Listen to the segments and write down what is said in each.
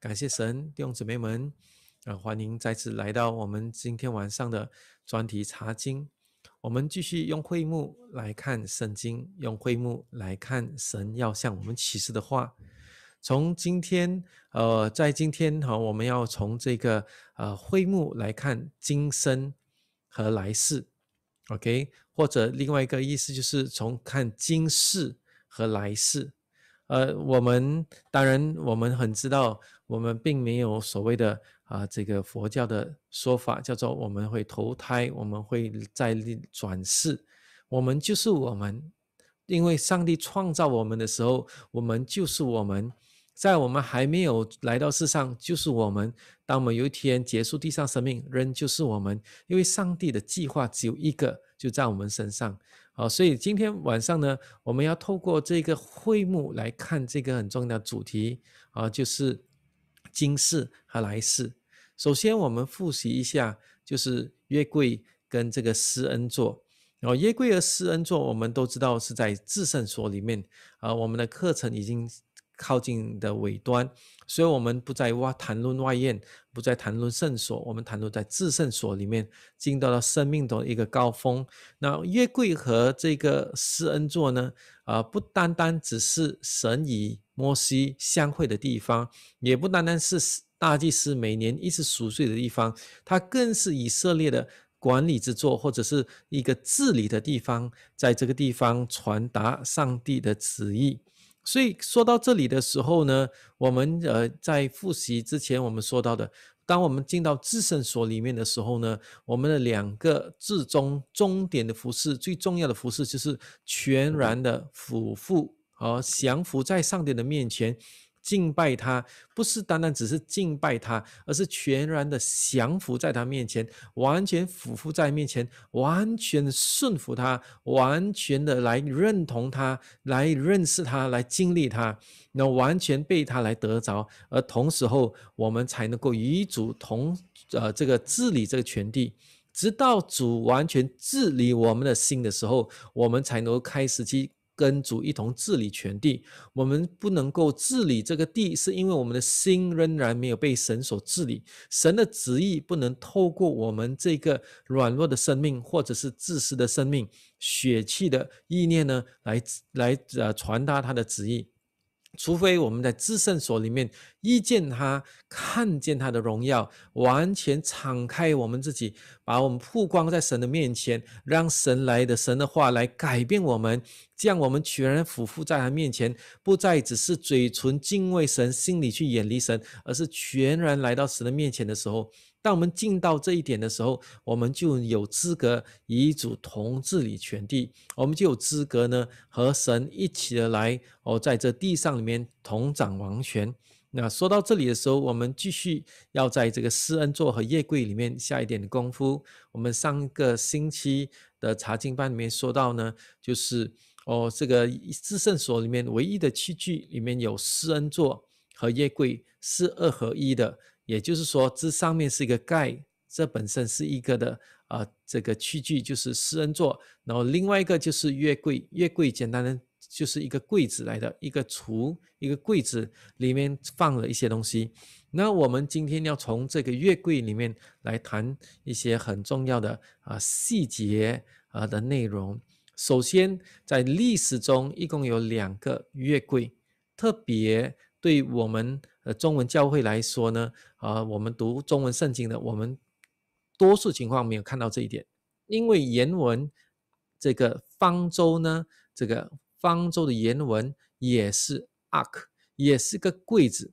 感谢神，弟兄姊妹们，啊，欢迎再次来到我们今天晚上的专题查经。我们继续用会幕来看圣经，用会幕来看神要向我们启示的话。从今天，呃，在今天哈，我们要从这个呃会幕来看今生和来世，OK？或者另外一个意思就是从看今世和来世。呃，我们当然我们很知道。我们并没有所谓的啊，这个佛教的说法叫做我们会投胎，我们会再转世，我们就是我们，因为上帝创造我们的时候，我们就是我们，在我们还没有来到世上就是我们，当我们有一天结束地上生命，人就是我们，因为上帝的计划只有一个，就在我们身上。好，所以今天晚上呢，我们要透过这个会幕来看这个很重要的主题啊，就是。今世和来世，首先我们复习一下，就是约柜跟这个施恩座。然后，约柜和施恩座，我们都知道是在至圣所里面。啊，我们的课程已经。靠近的尾端，所以我们不再哇谈论外院，不再谈论圣所，我们谈论在至圣所里面进到了生命的一个高峰。那约柜和这个施恩座呢？啊，不单单只是神与摩西相会的地方，也不单单是大祭司每年一直熟睡的地方，它更是以色列的管理之座，或者是一个治理的地方，在这个地方传达上帝的旨意。所以说到这里的时候呢，我们呃在复习之前我们说到的，当我们进到自圣所里面的时候呢，我们的两个至中终点的服饰，最重要的服饰就是全然的俯伏和降伏在上帝的面前。敬拜他，不是单单只是敬拜他，而是全然的降服在他面前，完全俯伏在面前，完全顺服他，完全的来认同他，来认识他，来经历他，那完全被他来得着。而同时候，我们才能够与主同，呃，这个治理这个权地，直到主完全治理我们的心的时候，我们才能开始去。跟主一同治理全地，我们不能够治理这个地，是因为我们的心仍然没有被神所治理，神的旨意不能透过我们这个软弱的生命，或者是自私的生命、血气的意念呢，来来呃传达他的旨意。除非我们在至圣所里面遇见他，看见他的荣耀，完全敞开我们自己，把我们曝光在神的面前，让神来的神的话来改变我们，这样我们全然俯伏在他面前，不再只是嘴唇敬畏神，心里去远离神，而是全然来到神的面前的时候。当我们进到这一点的时候，我们就有资格与主同治理全地，我们就有资格呢和神一起的来哦，在这地上里面同掌王权。那说到这里的时候，我们继续要在这个施恩座和夜柜里面下一点功夫。我们上个星期的查经班里面说到呢，就是哦这个至圣所里面唯一的器具里面有施恩座和夜柜是二合一的。也就是说，这上面是一个盖，这本身是一个的啊，这个器具就是诗人座。然后另外一个就是月柜，月柜简单的就是一个柜子来的，一个橱，一个柜子里面放了一些东西。那我们今天要从这个月柜里面来谈一些很重要的啊细节啊的内容。首先，在历史中一共有两个月柜，特别对我们呃中文教会来说呢。啊，我们读中文圣经的，我们多数情况没有看到这一点，因为原文这个方舟呢，这个方舟的原文也是 ark，也是个柜子，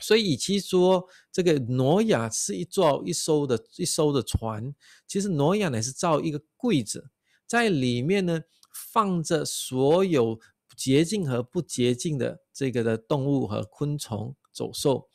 所以与其说这个挪亚是一座一艘的一艘的船，其实挪亚呢是造一个柜子，在里面呢放着所有洁净和不洁净的这个的动物和昆虫走兽。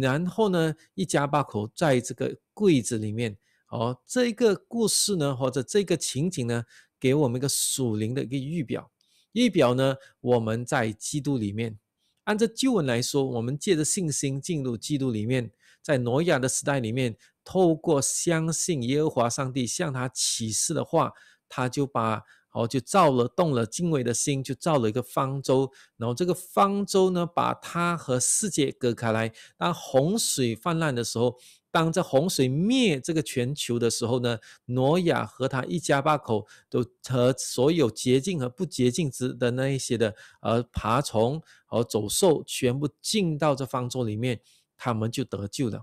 然后呢，一家八口在这个柜子里面。哦，这个故事呢，或者这个情景呢，给我们一个属灵的一个预表。预表呢，我们在基督里面，按照旧文来说，我们借着信心进入基督里面。在挪亚的时代里面，透过相信耶和华上帝向他启示的话，他就把。哦，就造了动了敬畏的心，就造了一个方舟。然后这个方舟呢，把它和世界隔开来。当洪水泛滥的时候，当这洪水灭这个全球的时候呢，挪亚和他一家八口，都和所有洁净和不洁净之的那一些的呃爬虫和走兽，全部进到这方舟里面，他们就得救了。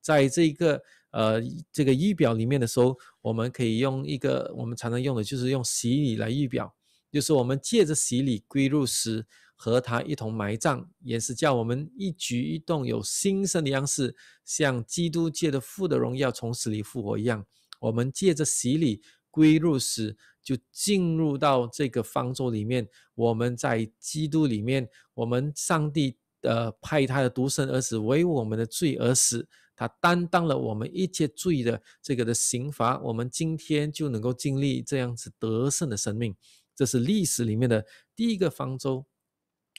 在这一个。呃，这个仪表里面的时候，我们可以用一个我们常常用的就是用洗礼来预表，就是我们借着洗礼归入时和他一同埋葬，也是叫我们一举一动有新生的样式，像基督借的父的荣耀从死里复活一样。我们借着洗礼归入时，就进入到这个方舟里面。我们在基督里面，我们上帝呃派他的独生儿子为我们的罪而死。他担当了我们一切罪的这个的刑罚，我们今天就能够经历这样子得胜的生命，这是历史里面的第一个方舟。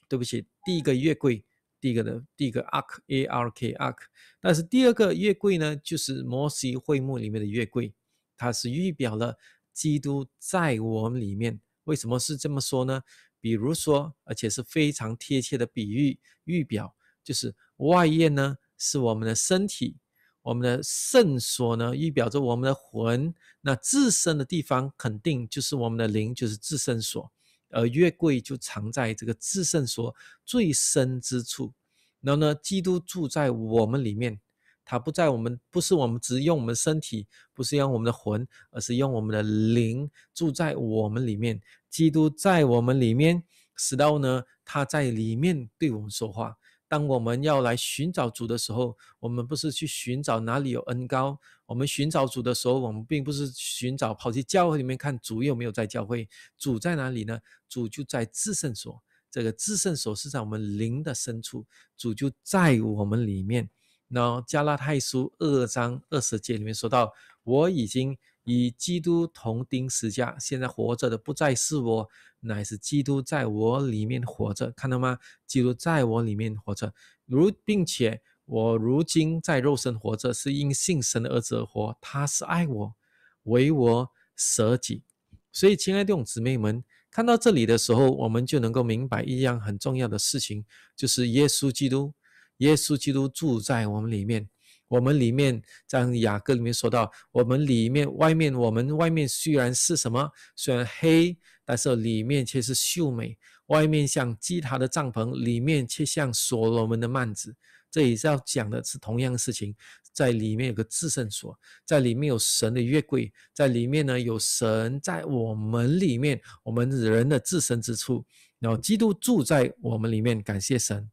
对不起，第一个月桂，第一个的第一个 ark，a r k ark。但是第二个月桂呢，就是摩西会幕里面的月桂，它是预表了基督在我们里面。为什么是这么说呢？比如说，而且是非常贴切的比喻预表，就是外院呢。是我们的身体，我们的圣所呢，预表着我们的魂。那自身的地方，肯定就是我们的灵，就是至圣所。而月桂就藏在这个至圣所最深之处。然后呢，基督住在我们里面，他不在我们，不是我们只用我们身体，不是用我们的魂，而是用我们的灵住在我们里面。基督在我们里面，直到呢，他在里面对我们说话。当我们要来寻找主的时候，我们不是去寻找哪里有恩高。我们寻找主的时候，我们并不是寻找跑去教会里面看主有没有在教会。主在哪里呢？主就在至圣所。这个至圣所是在我们灵的深处，主就在我们里面。那加拉太书二章二十节里面说到：“我已经。”与基督同钉死架，现在活着的不再是我，乃是基督在我里面活着。看到吗？基督在我里面活着。如并且我如今在肉身活着，是因信神的儿子而活。他是爱我，为我舍己。所以，亲爱的姊妹们，看到这里的时候，我们就能够明白一样很重要的事情，就是耶稣基督，耶稣基督住在我们里面。我们里面，在雅各里面说到，我们里面外面，我们外面虽然是什么？虽然黑，但是里面却是秀美。外面像基塔的帐篷，里面却像所罗门的幔子。这也是要讲的是同样的事情，在里面有个至圣所，在里面有神的月柜，在里面呢有神在我们里面，我们人的至圣之处。然后基督住在我们里面，感谢神。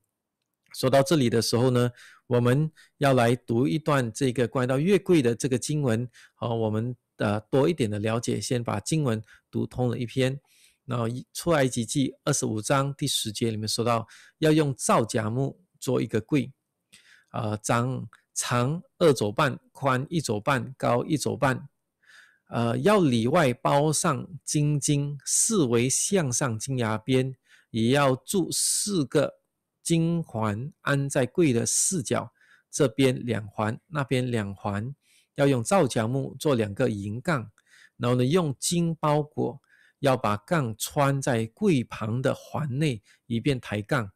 说到这里的时候呢。我们要来读一段这个关于到月桂的这个经文，和我们的多一点的了解。先把经文读通了一篇，然后出埃及记二十五章第十节里面说到，要用皂荚木做一个柜，呃，长长二肘半，宽一肘半，高一肘半，呃，要里外包上金金，四围向上金牙边，也要铸四个。金环安在柜的四角，这边两环，那边两环，要用皂角木做两个银杠，然后呢用金包裹，要把杠穿在柜旁的环内，以便抬杠，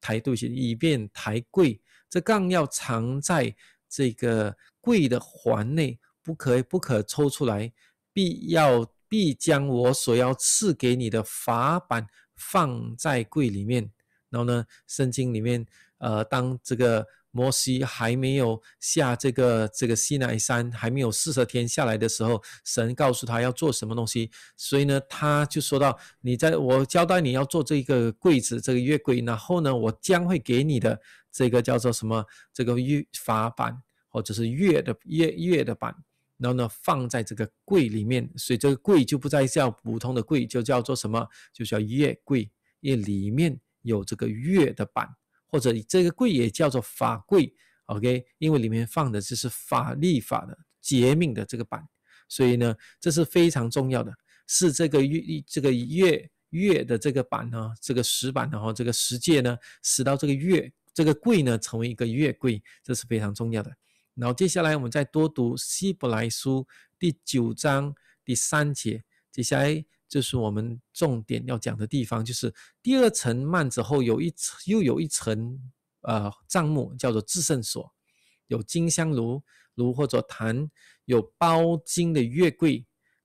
抬肚脐，以便抬柜。这杠要藏在这个柜的环内，不可不可抽出来。必要必将我所要赐给你的法板放在柜里面。然后呢，圣经里面，呃，当这个摩西还没有下这个这个西奈山，还没有四十天下来的时候，神告诉他要做什么东西，所以呢，他就说到：“你在我交代你要做这个柜子，这个月柜，然后呢，我将会给你的这个叫做什么？这个月法板，或者是月的月月的板，然后呢，放在这个柜里面，所以这个柜就不再叫普通的柜，就叫做什么？就叫月柜，月里面。”有这个月的板，或者这个柜也叫做法柜，OK，因为里面放的就是法律法的、诫命的这个板，所以呢，这是非常重要的，是这个月这个月月的这个板呢，这个石板然后这个石界呢，使到这个月这个柜呢成为一个月柜，这是非常重要的。然后接下来我们再多读希伯来书第九章第三节，接下来。就是我们重点要讲的地方，就是第二层幔子后有一层，又有一层呃帐幕，叫做至圣所，有金香炉炉或者坛，有包金的月柜，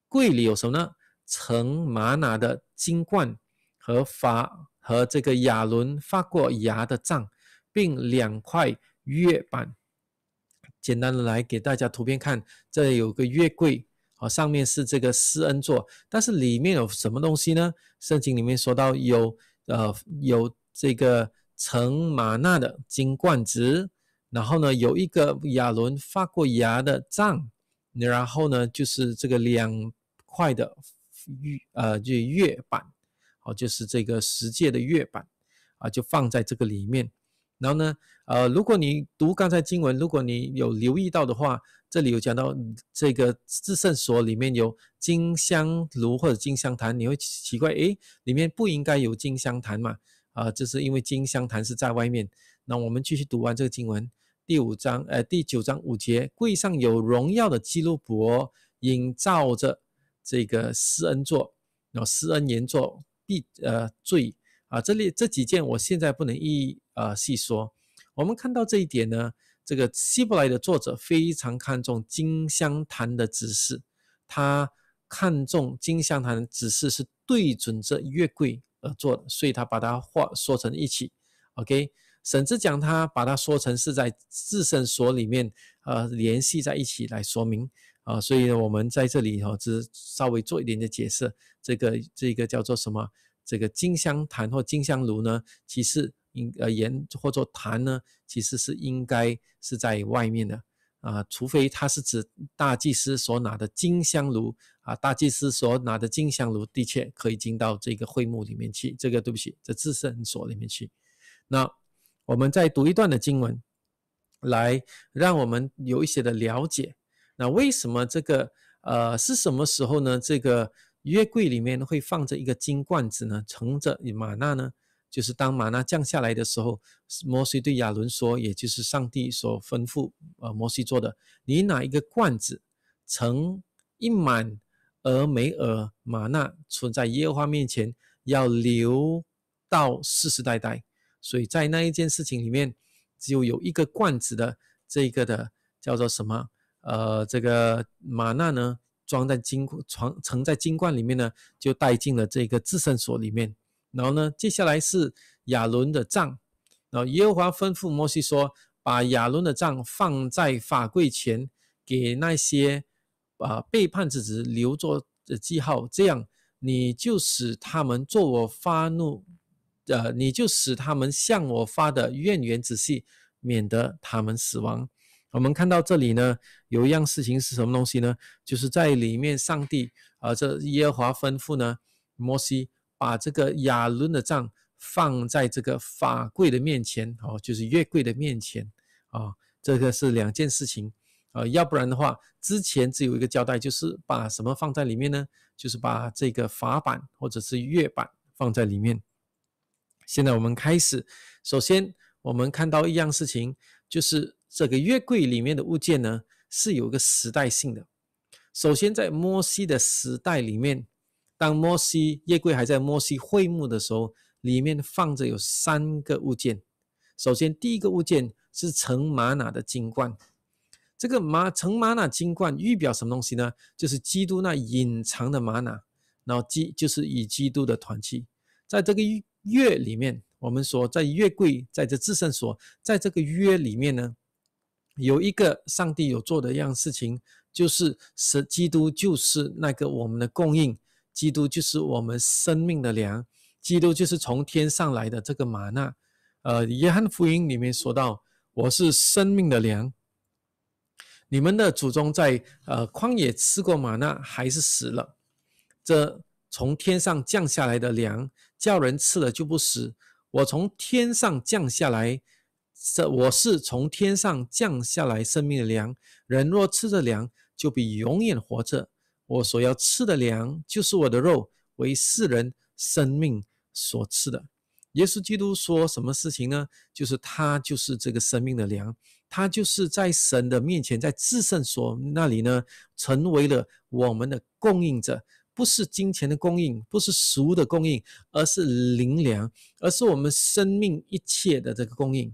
柜里有什么呢？盛玛拿的金冠和法和这个亚伦发过芽的杖，并两块月板。简单的来给大家图片看，这有个月柜。啊，上面是这个施恩座，但是里面有什么东西呢？圣经里面说到有呃有这个成马纳的金冠子，然后呢有一个亚伦发过芽的杖，然后呢就是这个两块的玉呃就月板，哦就是这个十戒的月板啊就放在这个里面，然后呢呃如果你读刚才经文，如果你有留意到的话。这里有讲到这个至圣所里面有金香炉或者金香坛，你会奇怪，哎，里面不应该有金香坛嘛？啊，这是因为金香坛是在外面。那我们继续读完这个经文，第五章，呃，第九章五节，柜上有荣耀的基路伯，影照着这个施恩座，后施恩延座，必呃罪啊。这里这几件我现在不能一呃细说，我们看到这一点呢。这个希伯来的作者非常看重金香坛的指示，他看重金香坛指示是对准这月桂而做的，所以他把它话说成一起。OK，甚至讲他把它说成是在自身所里面呃联系在一起来说明啊，所以呢我们在这里哈只稍微做一点的解释，这个这个叫做什么？这个金香坛或金香炉呢？其实。应呃言或者谈呢，其实是应该是在外面的啊，除非它是指大祭司所拿的金香炉啊，大祭司所拿的金香炉的确可以进到这个会幕里面去，这个对不起，这至圣所里面去。那我们再读一段的经文，来让我们有一些的了解。那为什么这个呃是什么时候呢？这个约柜里面会放着一个金罐子呢？盛着玛纳呢？就是当玛纳降下来的时候，摩西对亚伦说，也就是上帝所吩咐，呃，摩西做的。你拿一个罐子，盛一满俄梅尔玛纳，存在耶和华面前，要留到世世代代。所以在那一件事情里面，就有一个罐子的这个的叫做什么？呃，这个玛纳呢，装在金藏盛在金罐里面呢，就带进了这个至圣所里面。然后呢，接下来是亚伦的杖。然后耶和华吩咐摩西说：“把亚伦的杖放在法柜前，给那些啊背叛之子留作的记号。这样，你就使他们做我发怒呃，你就使他们向我发的怨言仔细，免得他们死亡。”我们看到这里呢，有一样事情是什么东西呢？就是在里面，上帝啊，这耶和华吩咐呢，摩西。把这个亚伦的杖放在这个法柜的面前，哦，就是月柜的面前啊，这个是两件事情啊，要不然的话，之前只有一个交代，就是把什么放在里面呢？就是把这个法板或者是月板放在里面。现在我们开始，首先我们看到一样事情，就是这个月柜里面的物件呢是有一个时代性的。首先在摩西的时代里面。当摩西月柜还在摩西会幕的时候，里面放着有三个物件。首先，第一个物件是成玛拿的金冠。这个玛成玛拿金冠预表什么东西呢？就是基督那隐藏的玛拿，然后基就是以基督的团契。在这个月里面，我们说在月柜在这自身所在这个约里面呢，有一个上帝有做的一样事情，就是使基督就是那个我们的供应。基督就是我们生命的粮，基督就是从天上来的这个玛纳。呃，约翰福音里面说到：“我是生命的粮，你们的祖宗在呃旷野吃过玛纳，还是死了。这从天上降下来的粮，叫人吃了就不死。我从天上降下来，这我是从天上降下来生命的粮。人若吃着粮，就比永远活着。”我所要吃的粮，就是我的肉，为世人生命所吃的。耶稣基督说什么事情呢？就是他就是这个生命的粮，他就是在神的面前，在至圣所那里呢，成为了我们的供应者，不是金钱的供应，不是食物的供应，而是灵粮，而是我们生命一切的这个供应。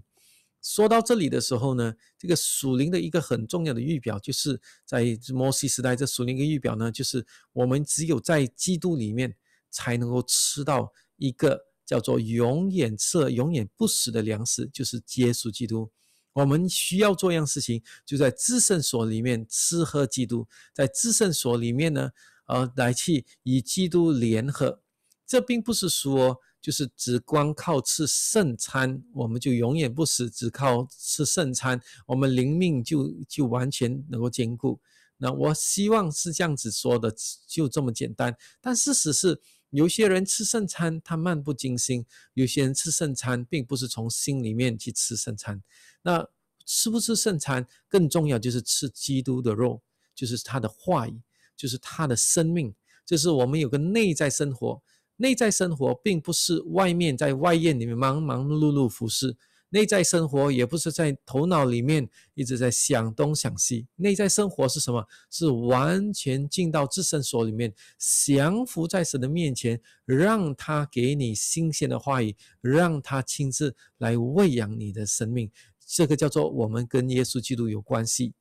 说到这里的时候呢，这个属灵的一个很重要的预表，就是在摩西时代这属灵的预表呢，就是我们只有在基督里面才能够吃到一个叫做永远吃、永远不死的粮食，就是耶稣基督。我们需要做一样事情，就在自圣所里面吃喝基督。在自圣所里面呢，呃，来去与基督联合。这并不是说。就是只光靠吃圣餐，我们就永远不死；只靠吃圣餐，我们灵命就就完全能够坚固。那我希望是这样子说的，就这么简单。但事实是，有些人吃圣餐他漫不经心，有些人吃圣餐并不是从心里面去吃圣餐。那吃不吃圣餐更重要，就是吃基督的肉，就是他的话语，就是他的生命，就是我们有个内在生活。内在生活并不是外面在外宴里面忙忙碌碌服侍，内在生活也不是在头脑里面一直在想东想西。内在生活是什么？是完全进到自圣所里面，降服在神的面前，让他给你新鲜的话语，让他亲自来喂养你的生命。这个叫做我们跟耶稣基督有关系。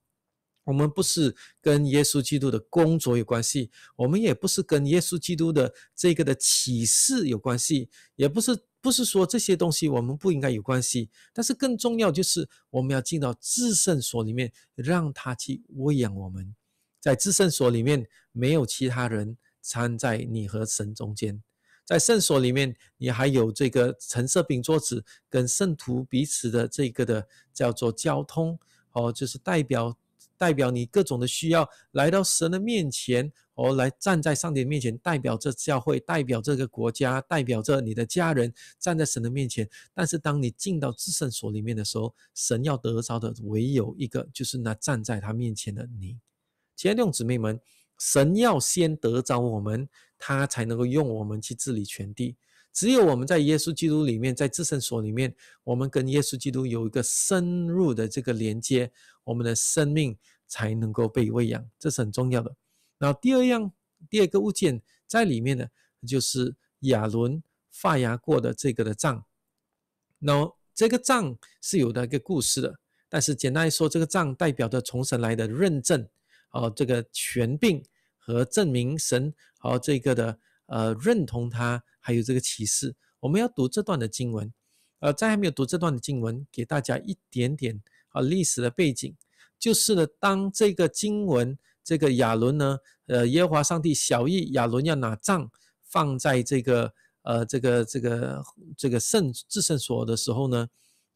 我们不是跟耶稣基督的工作有关系，我们也不是跟耶稣基督的这个的启示有关系，也不是不是说这些东西我们不应该有关系。但是更重要就是我们要进到至圣所里面，让他去喂养我们。在至圣所里面没有其他人掺在你和神中间。在圣所里面，你还有这个橙色饼桌子跟圣徒彼此的这个的叫做交通哦，就是代表。代表你各种的需要来到神的面前，哦，来站在上帝面前，代表这教会，代表这个国家，代表着你的家人，站在神的面前。但是，当你进到至圣所里面的时候，神要得着的唯有一个，就是那站在他面前的你。亲爱的姊妹们，神要先得着我们，他才能够用我们去治理全地。只有我们在耶稣基督里面，在自圣所里面，我们跟耶稣基督有一个深入的这个连接，我们的生命才能够被喂养，这是很重要的。那第二样，第二个物件在里面呢，就是亚伦发芽过的这个的杖。那这个杖是有的一个故事的，但是简单来说，这个杖代表着从神来的认证，哦，这个权柄和证明神，哦，这个的呃认同他。还有这个启示，我们要读这段的经文。呃，在还没有读这段的经文，给大家一点点啊历史的背景，就是呢，当这个经文，这个亚伦呢，呃，耶和华上帝小意亚伦要拿杖放在这个呃这个这个这个圣至圣所的时候呢，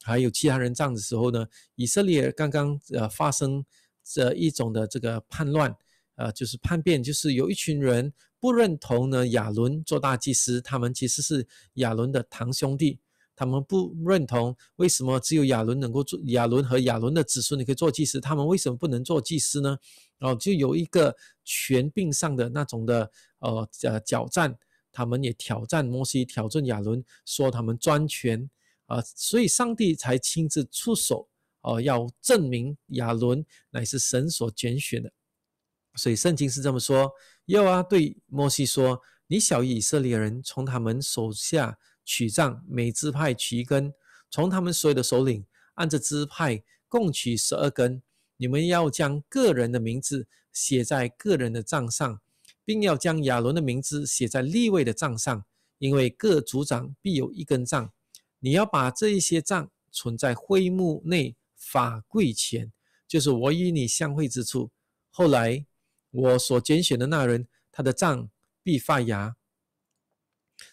还有其他人杖的时候呢，以色列刚刚呃发生这一种的这个叛乱，呃，就是叛变，就是有一群人。不认同呢？亚伦做大祭司，他们其实是亚伦的堂兄弟。他们不认同，为什么只有亚伦能够做？亚伦和亚伦的子孙，你可以做祭司，他们为什么不能做祭司呢？哦，就有一个权柄上的那种的，呃，呃，挑战。他们也挑战摩西，挑战亚伦，说他们专权啊，所以上帝才亲自出手，哦，要证明亚伦乃是神所拣选的。所以圣经是这么说。要啊，对摩西说：“你小以色列人从他们手下取杖，每支派取一根；从他们所有的首领按着支派共取十二根。你们要将个人的名字写在个人的账上，并要将亚伦的名字写在立位的杖上，因为各族长必有一根杖。你要把这一些杖存在会幕内法柜前，就是我与你相会之处。”后来。我所拣选的那人，他的杖必发芽。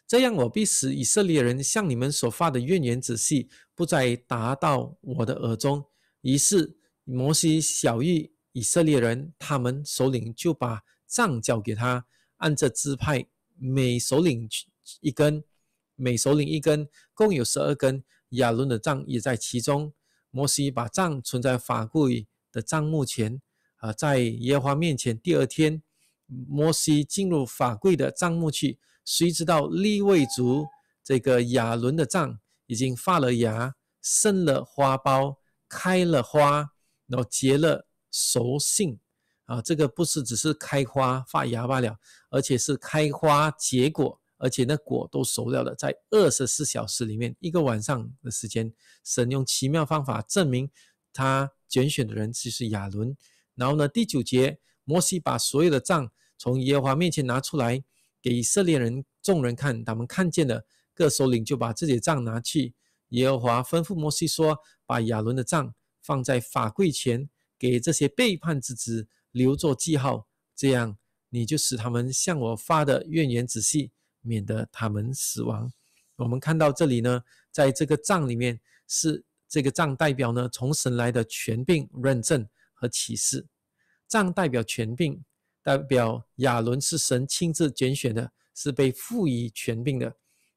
这样，我必使以色列人向你们所发的怨言仔细不再达到我的耳中。于是，摩西小谕以色列人，他们首领就把杖交给他，按这支派，每首领一根，每首领一根，共有十二根。亚伦的杖也在其中。摩西把杖存在法柜的帐幕前。啊，在耶和华面前，第二天，摩西进入法柜的帐幕去。谁知道利未族这个亚伦的帐已经发了芽，生了花苞，开了花，然后结了熟杏啊！这个不是只是开花发芽罢了，而且是开花结果，而且那果都熟了的，在二十四小时里面，一个晚上的时间，神用奇妙方法证明他拣选的人其是亚伦。然后呢？第九节，摩西把所有的杖从耶和华面前拿出来，给以色列人众人看。他们看见了，各首领就把自己的杖拿去。耶和华吩咐摩西说：“把亚伦的杖放在法柜前，给这些背叛之子留作记号。这样，你就使他们向我发的怨言仔细，免得他们死亡。”我们看到这里呢，在这个杖里面，是这个杖代表呢，从神来的权柄认证。和启示，杖代表权柄，代表亚伦是神亲自拣选的，是被赋予权柄的。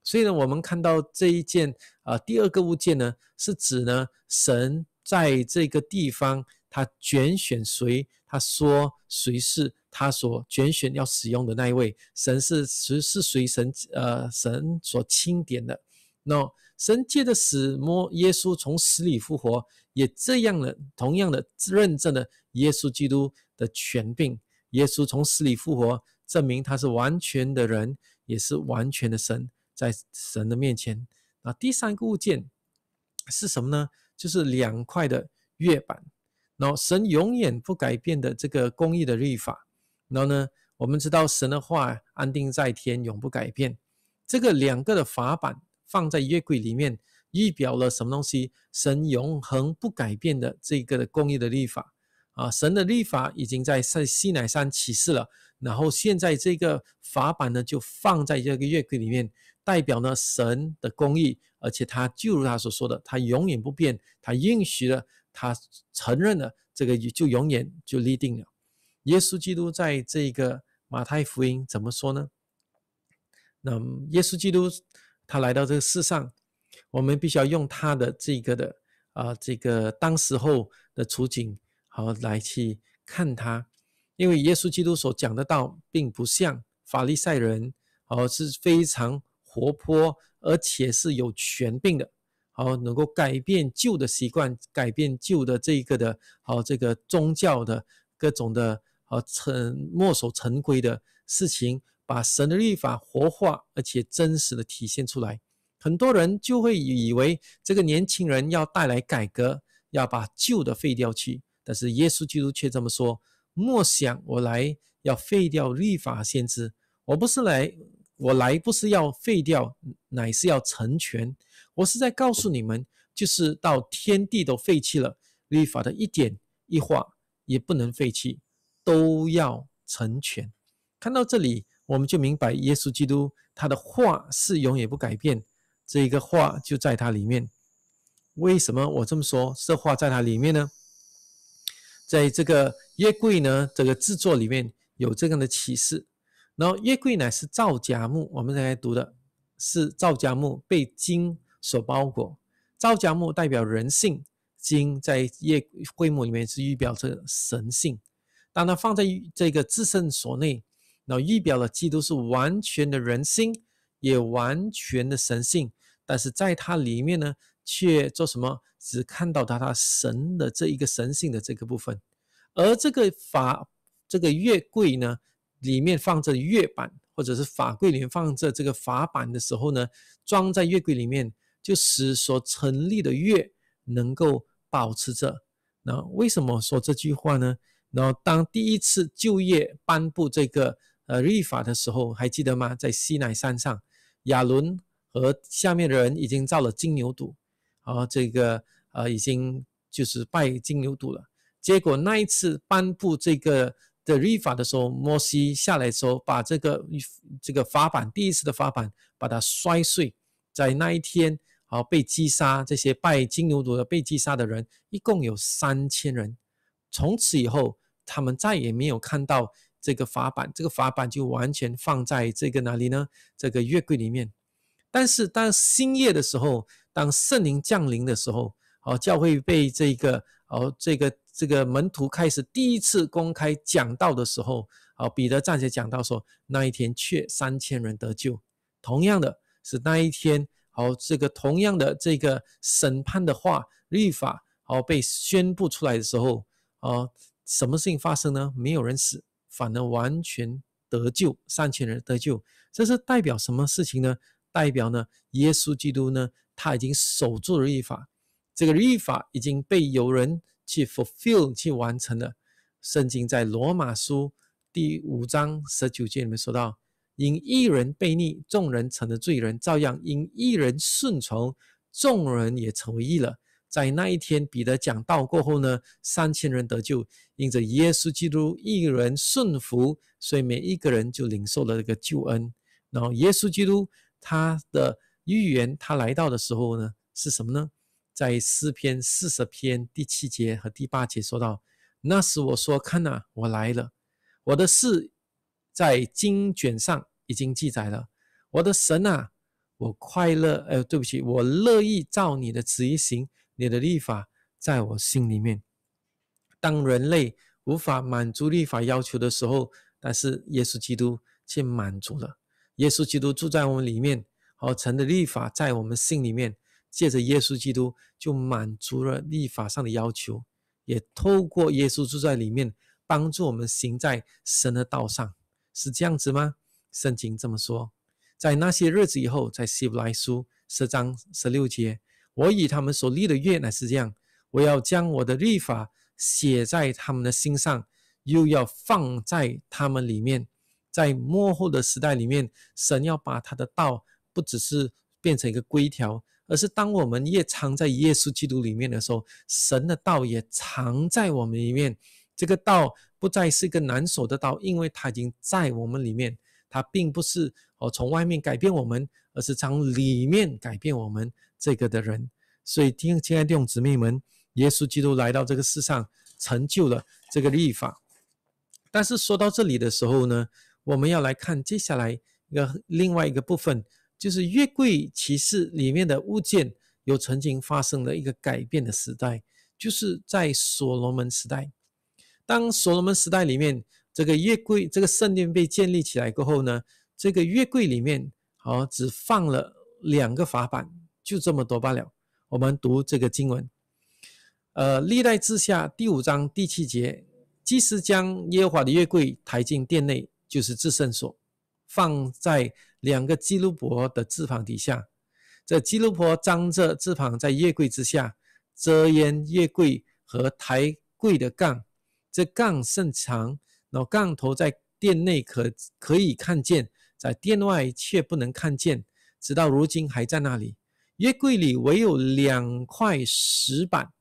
所以呢，我们看到这一件啊，第二个物件呢，是指呢，神在这个地方他拣选谁，他说谁是他所拣选要使用的那一位。神是谁是随神呃神所钦点的。那神借着死摸耶稣从死里复活。也这样的，同样的认证了耶稣基督的权柄。耶稣从死里复活，证明他是完全的人，也是完全的神。在神的面前，那第三个物件是什么呢？就是两块的月板。然后神永远不改变的这个公义的律法。然后呢，我们知道神的话安定在天，永不改变。这个两个的法板放在月柜里面。预表了什么东西？神永恒不改变的这个的公义的立法啊！神的立法已经在在西乃山启示了，然后现在这个法版呢，就放在这个月柜里面，代表呢神的公义，而且他就如他所说的，他永远不变，他应许了，他承认了，这个就永远就立定了。耶稣基督在这个马太福音怎么说呢？那耶稣基督他来到这个世上。我们必须要用他的这个的啊，这个当时候的处境，好来去看他，因为耶稣基督所讲的道，并不像法利赛人，而是非常活泼，而且是有权柄的，好能够改变旧的习惯，改变旧的这个的，好这个宗教的各种的，好成墨守成规的事情，把神的律法活化，而且真实的体现出来。很多人就会以为这个年轻人要带来改革，要把旧的废掉去。但是耶稣基督却这么说：“莫想我来要废掉律法先知，我不是来，我来不是要废掉，乃是要成全。我是在告诉你们，就是到天地都废弃了，律法的一点一画也不能废弃，都要成全。”看到这里，我们就明白耶稣基督他的话是永远不改变。这一个话就在它里面，为什么我这么说？这话在它里面呢？在这个月柜呢，这个制作里面有这样的启示。然后月柜乃是皂荚木，我们才读的，是皂荚木被金所包裹。皂荚木代表人性，金在月桂木里面是预表着神性。当它放在这个自圣所内，那预表了基督是完全的人性。也完全的神性，但是在它里面呢，却做什么？只看到它它神的这一个神性的这个部分。而这个法这个月柜呢，里面放着月板，或者是法柜里面放着这个法板的时候呢，装在月柜里面，就使所成立的月能够保持着。那为什么说这句话呢？然后当第一次就业颁布这个呃立法的时候，还记得吗？在西乃山上。亚伦和下面的人已经造了金牛犊，啊，这个呃，已经就是拜金牛犊了。结果那一次颁布这个的律法的时候，摩西下来时候，把这个这个法板第一次的法板把它摔碎。在那一天，好被击杀这些拜金牛犊的被击杀的人一共有三千人。从此以后，他们再也没有看到。这个法版，这个法版就完全放在这个哪里呢？这个月柜里面。但是当新月的时候，当圣灵降临的时候，哦，教会被这个哦，这个这个门徒开始第一次公开讲道的时候，哦，彼得站起来讲到说，那一天却三千人得救。同样的是那一天，好，这个同样的这个审判的话，律法好被宣布出来的时候，哦，什么事情发生呢？没有人死。反而完全得救，上千人得救，这是代表什么事情呢？代表呢，耶稣基督呢，他已经守住了律法，这个律法已经被有人去 fulfill 去完成了。圣经在罗马书第五章十九节里面说到：因一人悖逆，众人成了罪人；照样因一人顺从，众人也成为义了。在那一天，彼得讲道过后呢，三千人得救，因着耶稣基督一人顺服，所以每一个人就领受了这个救恩。然后耶稣基督他的预言，他来到的时候呢，是什么呢？在诗篇四十篇第七节和第八节说到：“那时我说，看呐，我来了，我的事在经卷上已经记载了。我的神啊，我快乐。呃，对不起，我乐意照你的旨意行。”你的立法在我心里面。当人类无法满足立法要求的时候，但是耶稣基督却满足了。耶稣基督住在我们里面，好成的立法在我们心里面，借着耶稣基督就满足了立法上的要求，也透过耶稣住在里面，帮助我们行在神的道上。是这样子吗？圣经这么说。在那些日子以后，在希伯来书十章十六节。我以他们所立的约乃是这样：我要将我的律法写在他们的心上，又要放在他们里面。在末后的时代里面，神要把他的道不只是变成一个规条，而是当我们越藏在耶稣基督里面的时候，神的道也藏在我们里面。这个道不再是一个难守的道，因为它已经在我们里面。它并不是哦从外面改变我们，而是从里面改变我们。这个的人，所以听亲爱的弟兄姊妹们，耶稣基督来到这个世上，成就了这个律法。但是说到这里的时候呢，我们要来看接下来一个另外一个部分，就是约柜骑士里面的物件，有曾经发生了一个改变的时代，就是在所罗门时代。当所罗门时代里面这个约柜这个圣殿被建立起来过后呢，这个约柜里面好只放了两个法板，就这么多罢了。我们读这个经文，呃，历代志下第五章第七节，即司将耶和华的月柜抬进殿内，就是至圣所，放在两个基路伯的翅膀底下。这基路伯张着翅膀在月柜之下遮掩月柜和抬柜的杠。这杠甚长，然后杠头在殿内可可以看见，在殿外却不能看见，直到如今还在那里。月柜里唯有两块石板，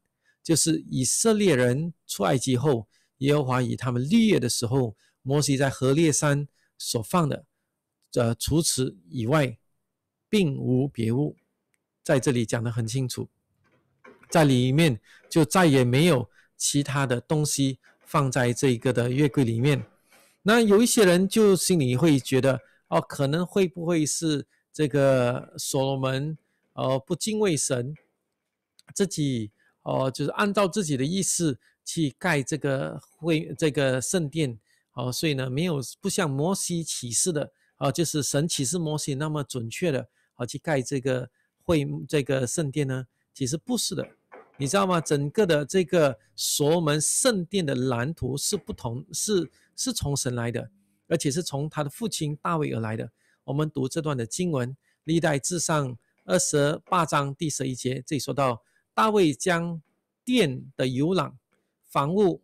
就是以色列人出埃及后，耶和华以他们立约的时候，摩西在河烈山所放的。呃，除此以外，并无别物，在这里讲得很清楚，在里面就再也没有其他的东西放在这个的月柜里面。那有一些人就心里会觉得，哦，可能会不会是这个所罗门？呃不敬畏神，自己哦，就是按照自己的意思去盖这个会这个圣殿，哦，所以呢，没有不像摩西启示的，哦，就是神启示摩西那么准确的，哦，去盖这个会这个圣殿呢？其实不是的，你知道吗？整个的这个所门圣殿的蓝图是不同，是是从神来的，而且是从他的父亲大卫而来的。我们读这段的经文，历代至上。二十八章第十一节，这里说到大卫将殿的游览房屋、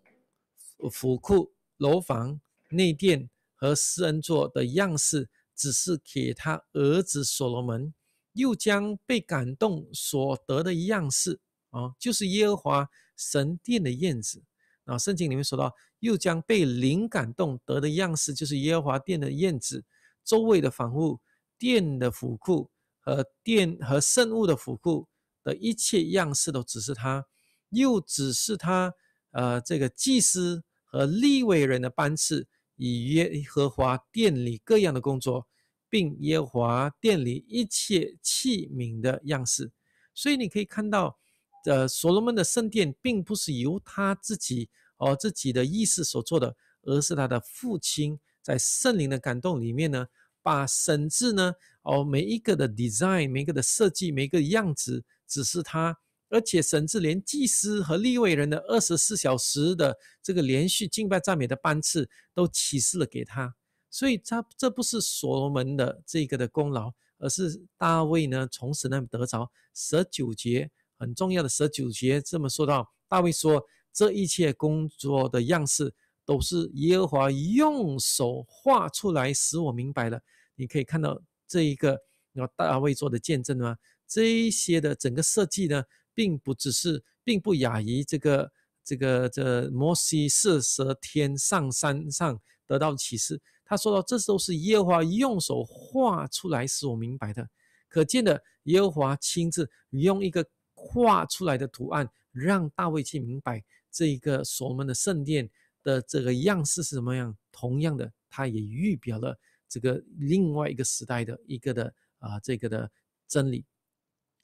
府库、楼房、内殿和施恩座的样式，只是给他儿子所罗门；又将被感动所得的样式啊，就是耶和华神殿的院子啊。圣经里面说到，又将被灵感动得的样式，就是耶和华殿的院子周围的房屋、殿的府库。呃，殿和圣物的府库的一切样式都只是他，又只是他。呃，这个祭司和立位人的班次，以耶和华殿里各样的工作，并耶和华殿里一切器皿的样式。所以你可以看到，呃，所罗门的圣殿并不是由他自己哦自己的意识所做的，而是他的父亲在圣灵的感动里面呢。把神志呢？哦，每一个的 design，每一个的设计，每一个样子，只是他，而且甚至连祭司和立位人的二十四小时的这个连续敬拜赞美的班次，都启示了给他。所以，他这不是所罗门的这个的功劳，而是大卫呢从神那里得着。十九节很重要的十九节，这么说到：大卫说，这一切工作的样式，都是耶和华用手画出来，使我明白了。你可以看到这一个，有大卫做的见证啊，这些的整个设计呢，并不只是，并不亚于这个，这个这摩西四十天上山上得到启示。他说到，这都是耶和华用手画出来，使我明白的。可见的，耶和华亲自用一个画出来的图案，让大卫去明白这一个所们的圣殿的这个样式是什么样。同样的，他也预表了。这个另外一个时代的、一个的啊，这个的真理。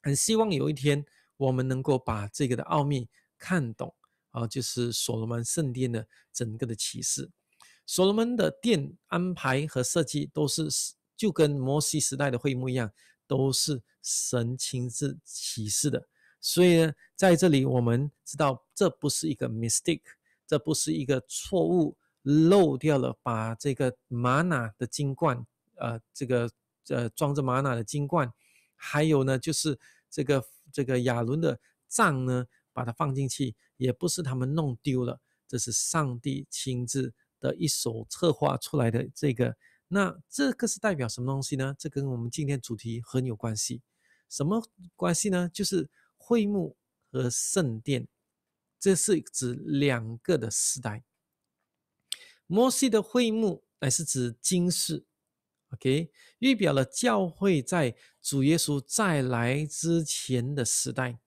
很希望有一天我们能够把这个的奥秘看懂啊，就是所罗门圣殿的整个的启示。所罗门的殿安排和设计都是，就跟摩西时代的会幕一样，都是神亲自启示的。所以呢，在这里我们知道，这不是一个 mistake，这不是一个错误。漏掉了，把这个玛瑙的金冠，呃，这个呃装着玛瑙的金冠，还有呢，就是这个这个亚伦的杖呢，把它放进去，也不是他们弄丢了，这是上帝亲自的一手策划出来的这个。那这个是代表什么东西呢？这跟我们今天主题很有关系。什么关系呢？就是会幕和圣殿，这是指两个的时代。摩西的会幕乃是指今世，OK，预表了教会，在主耶稣再来之前的时代。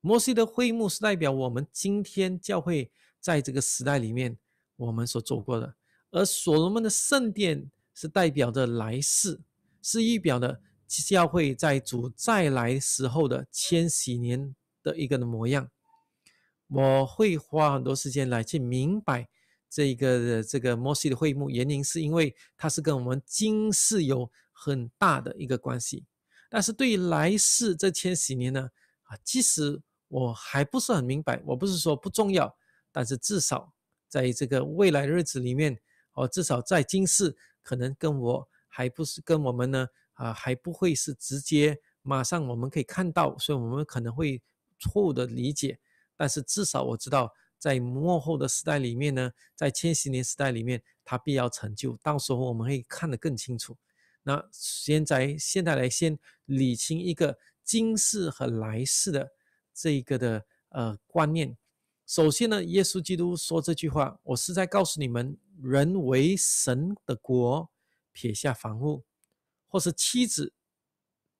摩西的会幕是代表我们今天教会在这个时代里面我们所走过的，而所罗门的圣殿是代表着来世，是预表的教会，在主再来时候的千禧年的一个模样。我会花很多时间来去明白。这一个这个摩西的会幕，原因是因为它是跟我们今世有很大的一个关系。但是对于来世这千禧年呢，啊，即使我还不是很明白，我不是说不重要，但是至少在这个未来日子里面，哦，至少在今世，可能跟我还不是跟我们呢，啊，还不会是直接马上我们可以看到，所以我们可能会错误的理解。但是至少我知道。在幕后的时代里面呢，在千禧年时代里面，他必要成就，到时候我们会看得更清楚。那现在，现在来先理清一个今世和来世的这一个的呃观念。首先呢，耶稣基督说这句话，我是在告诉你们，人为神的国撇下房屋，或是妻子、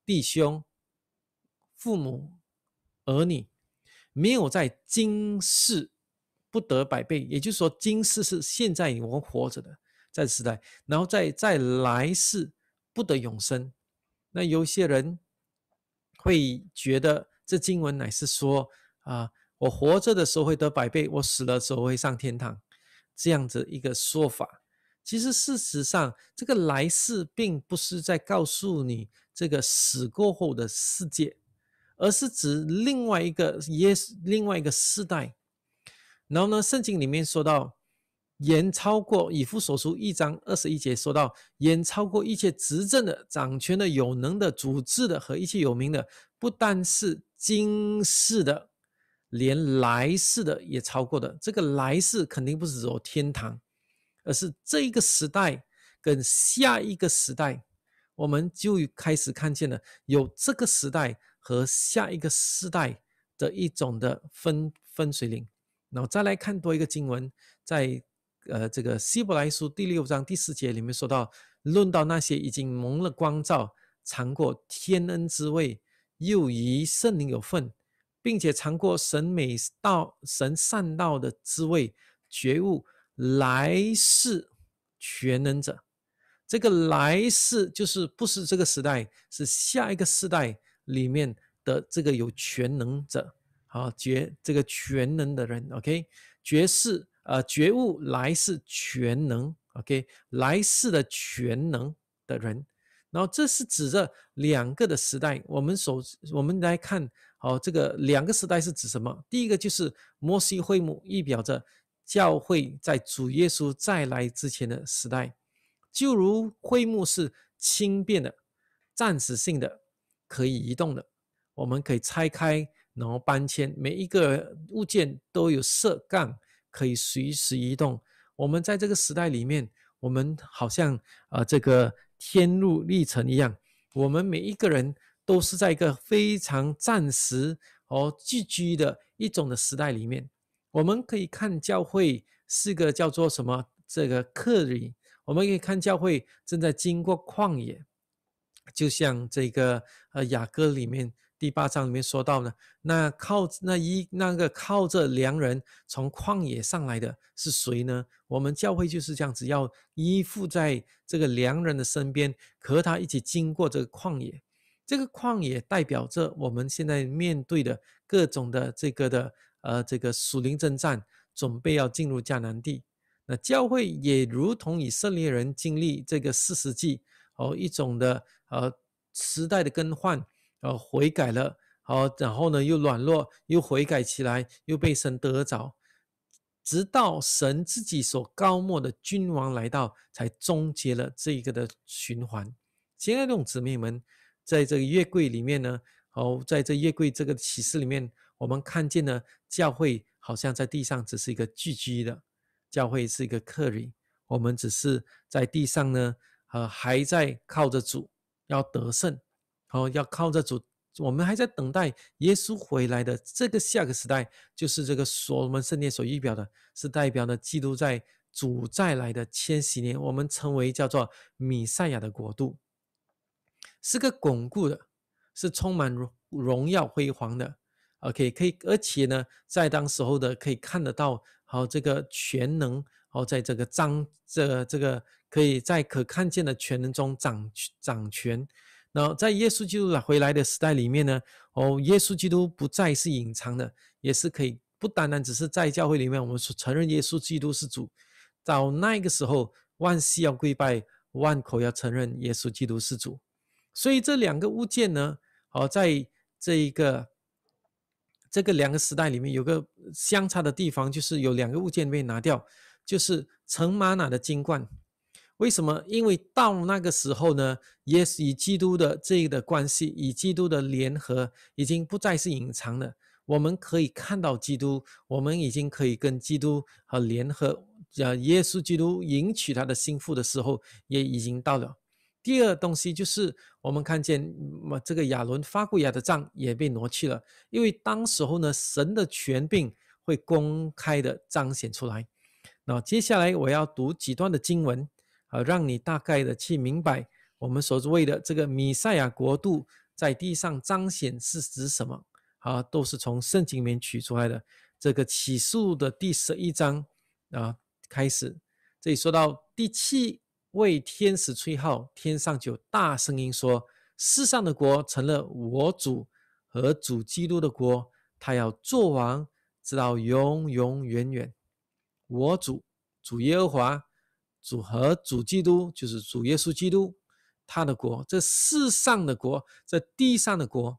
弟兄、父母、儿女，没有在今世。不得百倍，也就是说，今世是现在我们活着的在时代，然后再再来世不得永生。那有些人会觉得这经文乃是说啊，我活着的时候会得百倍，我死了时候会上天堂，这样子一个说法。其实事实上，这个来世并不是在告诉你这个死过后的世界，而是指另外一个也另外一个世代。然后呢？圣经里面说到，远超过以弗所书一章二十一节说到，远超过一切执政的、掌权的、有能的、主治的和一切有名的，不但是今世的，连来世的也超过的。这个来世肯定不是说天堂，而是这一个时代跟下一个时代，我们就开始看见了有这个时代和下一个时代的一种的分分水岭。那我再来看多一个经文，在呃这个希伯来书第六章第四节里面说到，论到那些已经蒙了光照，尝过天恩之味，又与圣灵有份，并且尝过神美道、神善道的滋味，觉悟来世全能者。这个来世就是不是这个时代，是下一个世代里面的这个有全能者。好觉这个全能的人，OK，觉世呃觉悟来世全能，OK，来世的全能的人，然后这是指着两个的时代，我们首我们来看，好这个两个时代是指什么？第一个就是摩西会幕，预表着教会在主耶稣再来之前的时代，就如会幕是轻便的、暂时性的、可以移动的，我们可以拆开。然后搬迁，每一个物件都有色杠，可以随时移动。我们在这个时代里面，我们好像啊，这个天路历程一样。我们每一个人都是在一个非常暂时哦寄居的一种的时代里面。我们可以看教会是个叫做什么？这个客里，我们可以看教会正在经过旷野，就像这个呃雅歌里面。第八章里面说到呢，那靠那一那个靠着良人从旷野上来的是谁呢？我们教会就是这样子，要依附在这个良人的身边，和他一起经过这个旷野。这个旷野代表着我们现在面对的各种的这个的呃这个属灵征战，准备要进入迦南地。那教会也如同以色列人经历这个四十纪哦一种的呃时代的更换。呃悔改了，好，然后呢，又软弱，又悔改起来，又被神得着，直到神自己所高莫的君王来到，才终结了这一个的循环。现在，这种子民们在这个月柜里面呢，哦，在这月柜这个启示里面，我们看见呢，教会好像在地上只是一个聚居的教会，是一个客人，我们只是在地上呢，呃，还在靠着主要得胜。好，要靠着主，我们还在等待耶稣回来的这个下个时代，就是这个《所我们圣殿》所预表的，是代表的基督在主再来的千禧年，我们称为叫做米赛亚的国度，是个巩固的，是充满荣耀辉煌的。OK，可以，而且呢，在当时候的可以看得到，好，这个全能，好，在这个张这这个可以在可看见的全能中掌掌权。那在耶稣基督来回来的时代里面呢，哦，耶稣基督不再是隐藏的，也是可以不单单只是在教会里面，我们所承认耶稣基督是主。到那个时候，万世要跪拜，万口要承认耶稣基督是主。所以这两个物件呢，哦，在这一个这个两个时代里面有个相差的地方，就是有两个物件被拿掉，就是盛玛拿的金冠。为什么？因为到那个时候呢，耶稣与基督的这一的关系，与基督的联合已经不再是隐藏了。我们可以看到基督，我们已经可以跟基督和联合，呃，耶稣基督迎娶他的心腹的时候，也已经到了。第二东西就是我们看见，这个亚伦法布亚的杖也被挪去了，因为当时候呢，神的权柄会公开的彰显出来。那接下来我要读几段的经文。啊，让你大概的去明白我们所谓的这个弥赛亚国度在地上彰显是指什么啊，都是从圣经里面取出来的。这个起诉的第十一章啊，开始这里说到第七位天使吹号，天上就大声音说，世上的国成了我主和主基督的国，他要做王，直到永永远远。我主主耶和华。主和主基督就是主耶稣基督，他的国，这世上的国，这地上的国，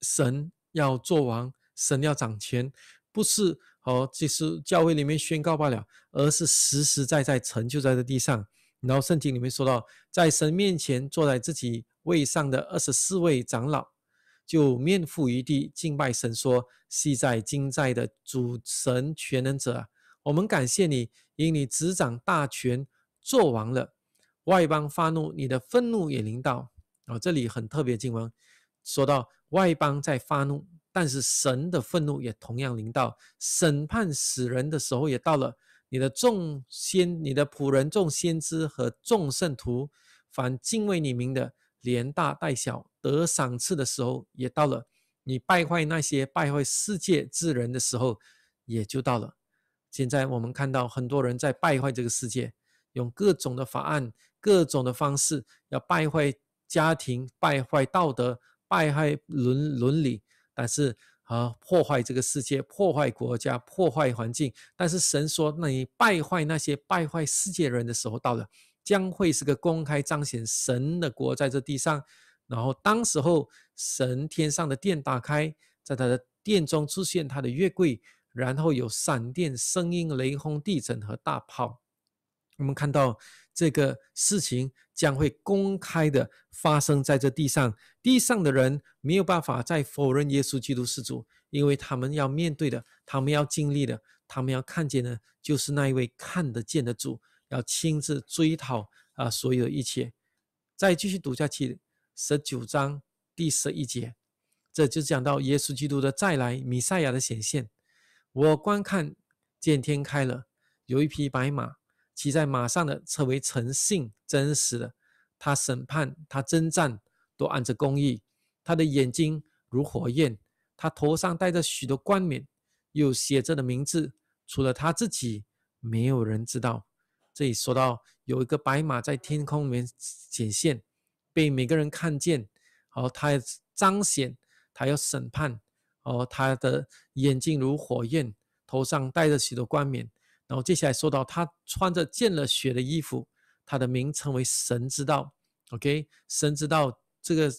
神要做王，神要掌权，不是哦，就是教会里面宣告罢了，而是实实在在成就在这地上。然后圣经里面说到，在神面前坐在自己位上的二十四位长老，就面覆于地，敬拜神说：“昔在今在的主神全能者，我们感谢你。”因你执掌大权，做完了，外邦发怒，你的愤怒也临到哦，这里很特别经文，说到外邦在发怒，但是神的愤怒也同样临到。审判死人的时候也到了，你的众先、你的仆人、众先知和众圣徒，凡敬畏你名的，连大带小得赏赐的时候也到了。你败坏那些败坏世界之人的时候，也就到了。现在我们看到很多人在败坏这个世界，用各种的法案、各种的方式，要败坏家庭、败坏道德、败坏伦伦理。但是啊，破坏这个世界、破坏国家、破坏环境。但是神说，那你败坏那些败坏世界人的时候到了，将会是个公开彰显神的国在这地上。然后当时候，神天上的殿打开，在他的殿中出现他的月桂。然后有闪电、声音、雷轰、地震和大炮。我们看到这个事情将会公开的发生在这地上，地上的人没有办法再否认耶稣基督是主，因为他们要面对的，他们要经历的，他们要看见的，就是那一位看得见的主要亲自追讨啊所有一切。再继续读下去，十九章第十一节，这就讲到耶稣基督的再来，弥赛亚的显现。我观看见天开了，有一匹白马，骑在马上的称为诚信真实的。他审判，他征战，都按着公义。他的眼睛如火焰，他头上戴着许多冠冕，又写着的名字，除了他自己，没有人知道。这里说到有一个白马在天空里面显现，被每个人看见，好，他彰显，他要审判。哦，他的眼睛如火焰，头上戴着许多冠冕。然后接下来说到，他穿着见了血的衣服，他的名称为神之道。OK，神之道这个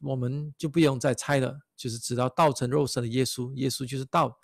我们就不用再猜了，就是知道道成肉身的耶稣。耶稣就是道，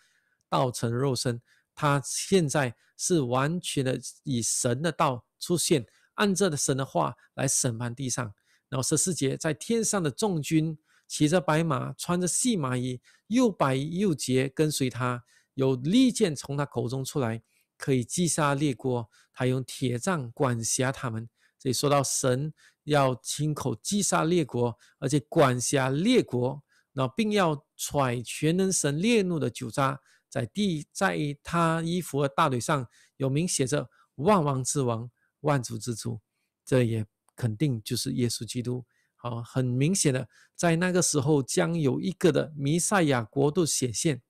道成肉身。他现在是完全的以神的道出现，按着的神的话来审判地上。然后十四节，在天上的众军。骑着白马，穿着细麻衣，又白又洁，跟随他。有利剑从他口中出来，可以击杀列国。他用铁杖管辖他们。所以说到神要亲口击杀列国，而且管辖列国，那并要揣全能神烈怒的酒渣，在地在他衣服和大腿上有名写着“万王之王，万主之主”。这也肯定就是耶稣基督。哦，很明显的，在那个时候将有一个的弥赛亚国度显现，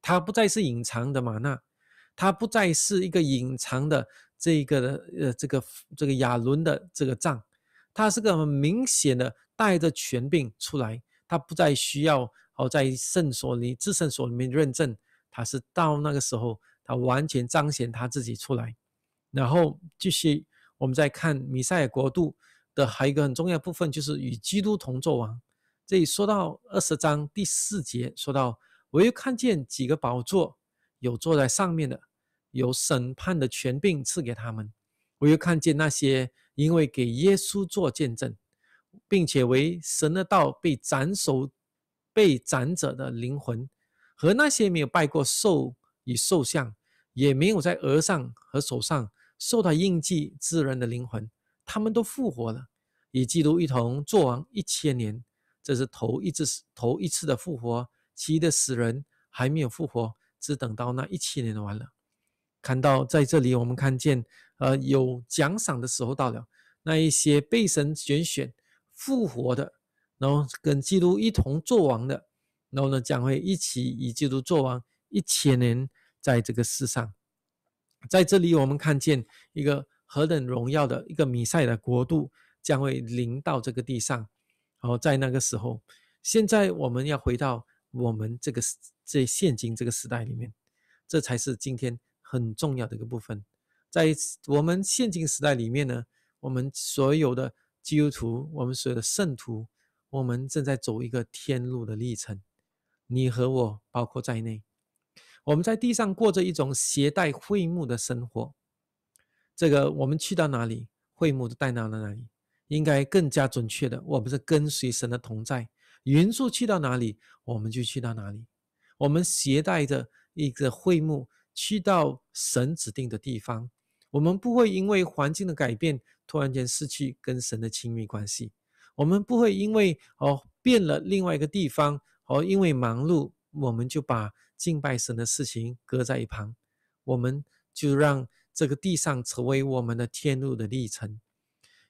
它不再是隐藏的玛纳，它不再是一个隐藏的这个的呃这个这个亚伦的这个杖，它是个很明显的带着权柄出来，它不再需要哦在圣所里至圣所里面认证，它是到那个时候，它完全彰显他自己出来，然后继续我们再看弥赛亚国度。的还有一个很重要的部分，就是与基督同作王。这里说到二十章第四节，说到我又看见几个宝座，有坐在上面的，有审判的权柄赐给他们。我又看见那些因为给耶稣做见证，并且为神的道被斩首、被斩者的灵魂，和那些没有拜过兽与兽像，也没有在额上和手上受到印记之人的灵魂。他们都复活了，与基督一同作王一千年。这是头一次头一次的复活，其余的死人还没有复活，只等到那一千年完了。看到在这里，我们看见，呃，有奖赏的时候到了。那一些被神选选复活的，然后跟基督一同作王的，然后呢将会一起与基督作王一千年，在这个世上。在这里，我们看见一个。何等荣耀的一个弥赛的国度将会临到这个地上，然后在那个时候，现在我们要回到我们这个这现今这个时代里面，这才是今天很重要的一个部分。在我们现今时代里面呢，我们所有的基督徒，我们所有的圣徒，我们正在走一个天路的历程，你和我包括在内，我们在地上过着一种携带会幕的生活。这个我们去到哪里，会幕就带到了哪里，应该更加准确的。我们是跟随神的同在，匀速去到哪里，我们就去到哪里。我们携带着一个会幕去到神指定的地方，我们不会因为环境的改变，突然间失去跟神的亲密关系。我们不会因为哦变了另外一个地方，哦因为忙碌，我们就把敬拜神的事情搁在一旁，我们就让。这个地上成为我们的天路的历程，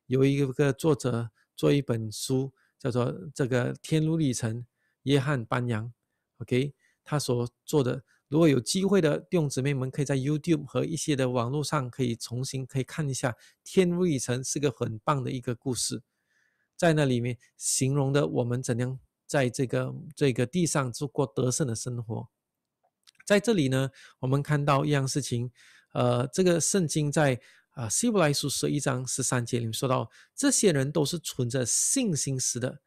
有一个作者做一本书，叫做《这个天路历程》，约翰·班扬。OK，他所做的，如果有机会的弟兄姊妹们，可以在 YouTube 和一些的网络上，可以重新可以看一下《天路历程》，是个很棒的一个故事。在那里面，形容的我们怎样在这个这个地上做过得胜的生活。在这里呢，我们看到一样事情。呃，这个圣经在啊，希伯来书十一章十三节里面说到，这些人都是存着信心时的，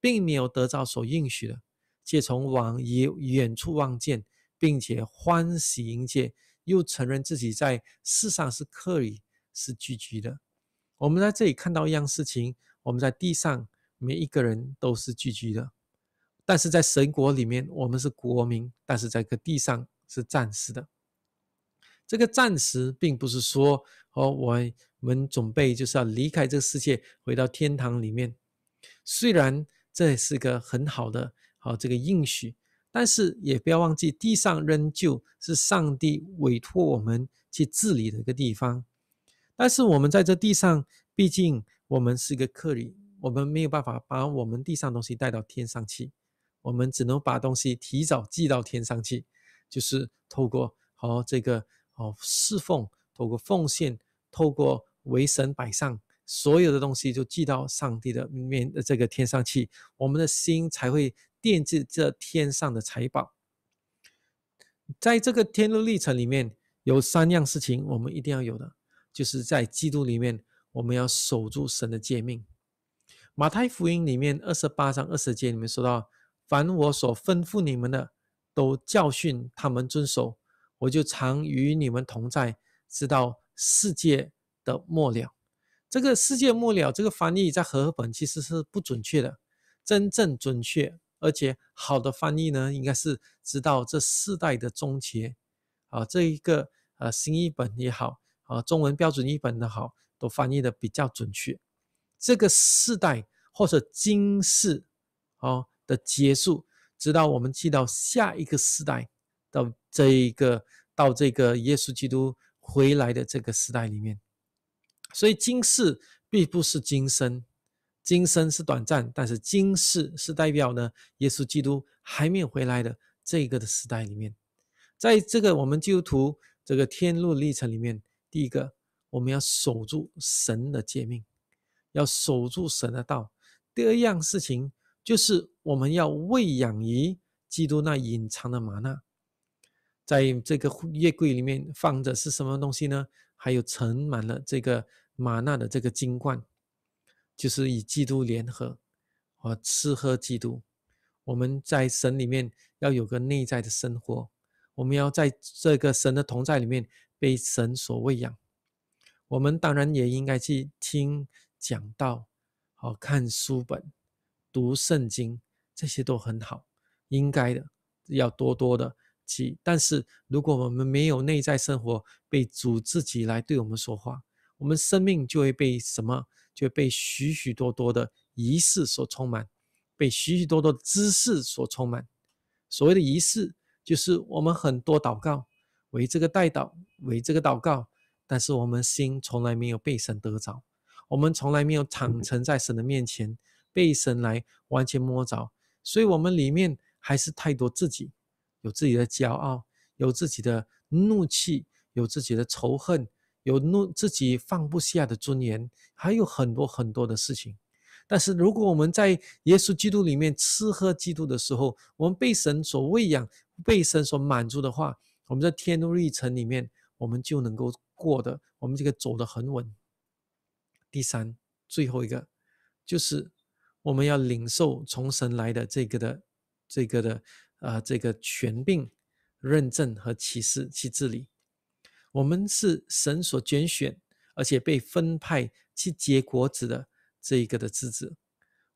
并没有得到所应许的，且从往以远处望见，并且欢喜迎接，又承认自己在世上是客旅是聚居的。我们在这里看到一样事情，我们在地上每一个人都是聚居的，但是在神国里面，我们是国民，但是在这个地上是暂时的。这个暂时并不是说哦，我们准备就是要离开这个世界，回到天堂里面。虽然这是个很好的好这个应许，但是也不要忘记，地上仍旧是上帝委托我们去治理的一个地方。但是我们在这地上，毕竟我们是一个客旅，我们没有办法把我们地上东西带到天上去，我们只能把东西提早寄到天上去，就是透过哦这个。哦，侍奉透过奉献，透过为神摆上，所有的东西就寄到上帝的面，这个天上去，我们的心才会惦记这天上的财宝。在这个天路历程里面，有三样事情我们一定要有的，就是在基督里面，我们要守住神的诫命。马太福音里面二十八章二十节里面说到，凡我所吩咐你们的，都教训他们遵守。我就常与你们同在，直到世界的末了。这个世界末了，这个翻译在和本其实是不准确的。真正准确而且好的翻译呢，应该是知道这世代的终结。啊，这一个呃新译本也好，啊中文标准译本的好，都翻译的比较准确。这个世代或者今世，啊的结束，直到我们去到下一个世代。到这一个，到这个耶稣基督回来的这个时代里面，所以今世并不是今生，今生是短暂，但是今世是代表呢，耶稣基督还没有回来的这个的时代里面。在这个我们基督徒这个天路历程里面，第一个我们要守住神的诫命，要守住神的道。第二样事情就是我们要喂养于基督那隐藏的玛纳。在这个月柜里面放着是什么东西呢？还有盛满了这个玛纳的这个金罐，就是与基督联合，和吃喝基督。我们在神里面要有个内在的生活，我们要在这个神的同在里面被神所喂养。我们当然也应该去听讲道，和看书本、读圣经，这些都很好，应该的，要多多的。但是，如果我们没有内在生活被主自己来对我们说话，我们生命就会被什么？就被许许多多的仪式所充满，被许许多多的知识所充满。所谓的仪式，就是我们很多祷告，为这个代祷，为这个祷告。但是，我们心从来没有被神得着，我们从来没有坦诚在神的面前被神来完全摸着。所以，我们里面还是太多自己。有自己的骄傲，有自己的怒气，有自己的仇恨，有怒自己放不下的尊严，还有很多很多的事情。但是如果我们在耶稣基督里面吃喝基督的时候，我们被神所喂养，被神所满足的话，我们在天路历程里面，我们就能够过得我们这个走得很稳。第三，最后一个，就是我们要领受从神来的这个的这个的。啊，这个权柄、认证和启示去治理。我们是神所拣选，而且被分派去结果子的这一个的枝子。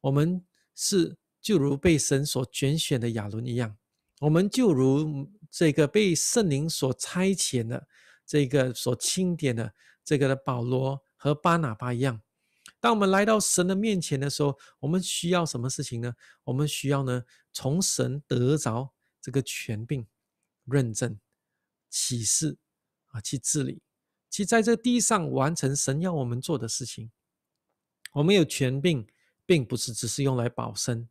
我们是就如被神所拣选的亚伦一样，我们就如这个被圣灵所差遣的这个所钦点的这个的保罗和巴拿巴一样。当我们来到神的面前的时候，我们需要什么事情呢？我们需要呢，从神得着这个权柄、认证、启示啊，去治理，去在这地上完成神要我们做的事情。我们有权柄，并不是只是用来保身；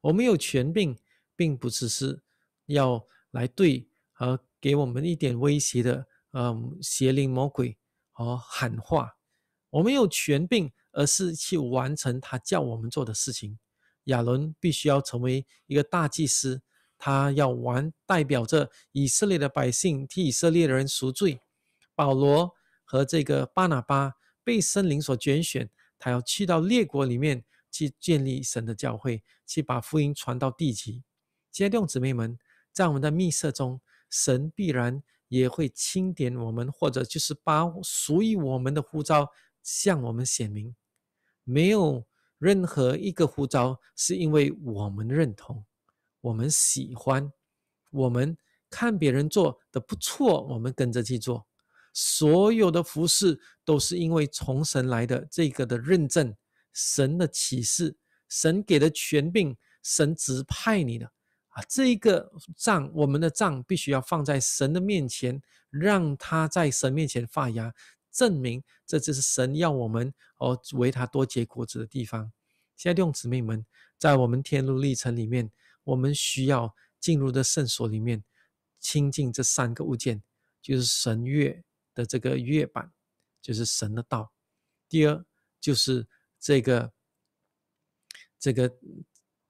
我们有权柄，并不只是要来对和给我们一点威胁的，嗯，邪灵魔鬼和喊话。我们有权柄。而是去完成他叫我们做的事情。亚伦必须要成为一个大祭司，他要完代表着以色列的百姓替以色列人赎罪。保罗和这个巴拿巴被森林所拣选，他要去到列国里面去建立神的教会，去把福音传到地极。接爱弟姊妹们，在我们的密室中，神必然也会清点我们，或者就是把属于我们的呼召向我们显明。没有任何一个呼召是因为我们认同，我们喜欢，我们看别人做的不错，我们跟着去做。所有的服饰都是因为从神来的这个的认证，神的启示，神给的权柄，神指派你的啊。这一个账，我们的账必须要放在神的面前，让他在神面前发芽。证明这就是神要我们哦为他多结果子的地方。现在弟兄姊妹们，在我们天路历程里面，我们需要进入的圣所里面，亲近这三个物件，就是神月的这个月板，就是神的道；第二就是这个这个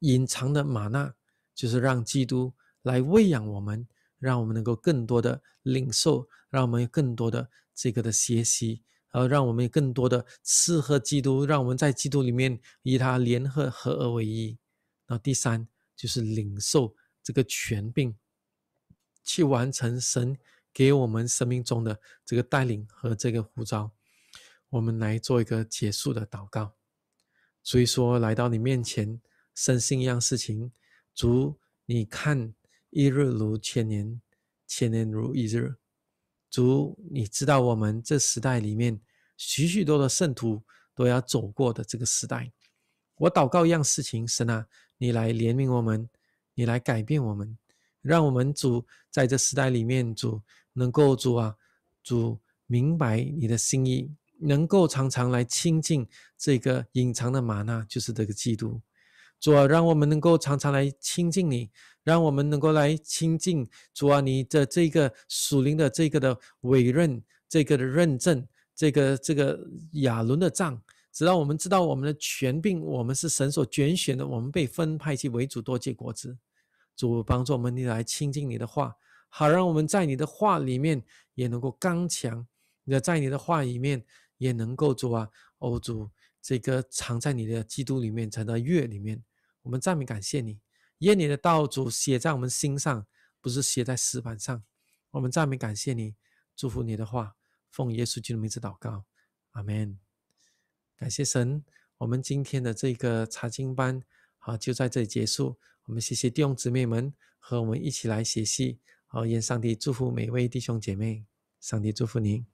隐藏的玛纳，就是让基督来喂养我们，让我们能够更多的领受，让我们更多的。这个的学习，然后让我们更多的吃喝基督，让我们在基督里面与他联合，合而为一。那第三就是领受这个权柄，去完成神给我们生命中的这个带领和这个呼召。我们来做一个结束的祷告。所以说，来到你面前，深信一样事情：，主，你看一日如千年，千年如一日。主，你知道我们这时代里面，许许多的圣徒都要走过的这个时代。我祷告一样事情，神啊，你来怜悯我们，你来改变我们，让我们主在这时代里面，主能够主啊，主明白你的心意，能够常常来亲近这个隐藏的马纳，就是这个基督。主啊，让我们能够常常来亲近你。让我们能够来亲近主啊！你的这个属灵的这个的委任，这个的认证，这个这个亚伦的杖，直到我们知道我们的权柄，我们是神所拣选的，我们被分派去为主多借国子。主帮助我们你来亲近你的话，好让我们在你的话里面也能够刚强，你在你的话里面也能够主啊，欧主这个藏在你的基督里面，藏在月里面。我们赞美感谢你。愿你的道主写在我们心上，不是写在石板上。我们赞美感谢你，祝福你的话，奉耶稣基督的名字祷告，阿门。感谢神，我们今天的这个查经班，啊，就在这里结束。我们谢谢弟兄姊妹们和我们一起来学习，好愿上帝祝福每位弟兄姐妹。上帝祝福您。